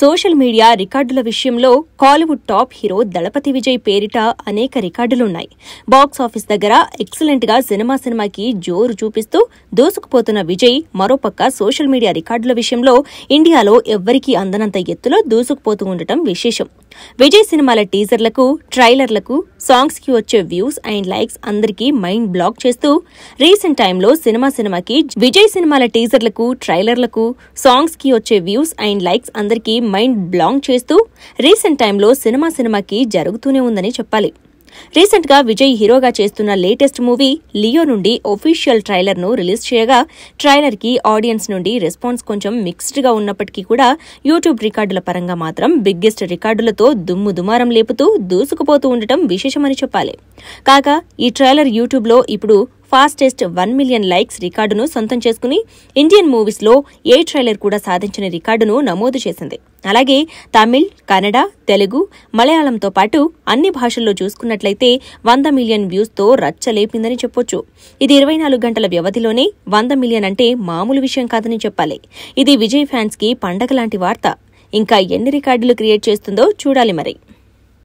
social media రికార్డుల విషయంలో Kollywood top hero Dalapathi Vijay పేరిట అనేక రికార్డులున్నాయి బాక్సాఫీస్ దగ్గర ఎక్సలెంట్ గా సినిమా సినిమాకి జోరు చూపిస్తూ దూసుకుపోతున్న విజయ్ మరోపక్క సోషల్ మీడియా రికార్డుల విషయంలో ఇండియాలో ఎవ్వరికీ అందనంత ఎత్తులో దూసుకుపోతూ ఉండటం విశేషం విజయ్ సినిమాల టీజర్లకు ట్రైలర్లకు సాంగ్స్ కి వచ్చే వ్యూస్ అండ్ లైక్స్ అందరికీ మైండ్ బ్లాక్ చేస్తూ రీసెంట్ టైంలో సినిమా సినిమాకి విజయ్ సినిమాల టీజర్లకు ట్రైలర్లకు సాంగ్స్ కి వచ్చే వ్యూస్ అండ్ లైక్స్ అందరికీ మైండ్ బ్లాంగ్ చేస్తూ రీసెంట్ టైంలో సినిమా సినిమాకి జరుగుతూనే ఉందని చెప్పాలి రీసెంట్గా విజయ్ హీరోగా చేస్తున్న లేటెస్ట్ మూవీ లియో నుండి ఒఫీషియల్ ట్రైలర్ను రిలీజ్ చేయగా ట్రైలర్కి ఆడియన్స్ నుండి రెస్పాన్స్ కొంచెం మిక్స్డ్గా ఉన్నప్పటికీ కూడా యూట్యూబ్ రికార్డుల పరంగా మాత్రం బిగ్గెస్ట్ రికార్డులతో దుమ్ము దుమారం లేపుతూ దూసుకుపోతూ ఉండటం విశేషమని చెప్పాలి కాగా ఈ ట్రైలర్ యూట్యూబ్లో ఇప్పుడు ఫాస్టెస్ట్ వన్ మిలియన్ లైక్స్ రికార్డును సొంతం చేసుకుని ఇండియన్ మూవీస్లో ఏ ట్రైలర్ కూడా సాధించిన రికార్డును నమోదు చేసింది అలాగే తమిళ్ కన్నడ తెలుగు మలయాళంతో పాటు అన్ని భాషల్లో చూసుకున్నట్లయితే వంద మిలియన్ వ్యూస్తో రచ్చలేపిందని చెప్పొచ్చు ఇది ఇరవై నాలుగు గంటల వ్యవధిలోనే వంద మిలియన్ అంటే మామూలు విషయం కాదని చెప్పాలి ఇది విజయ్ ఫ్యాన్స్కి పండగ లాంటి వార్త ఇంకా ఎన్ని రికార్డులు క్రియేట్ చేస్తుందో చూడాలి మరి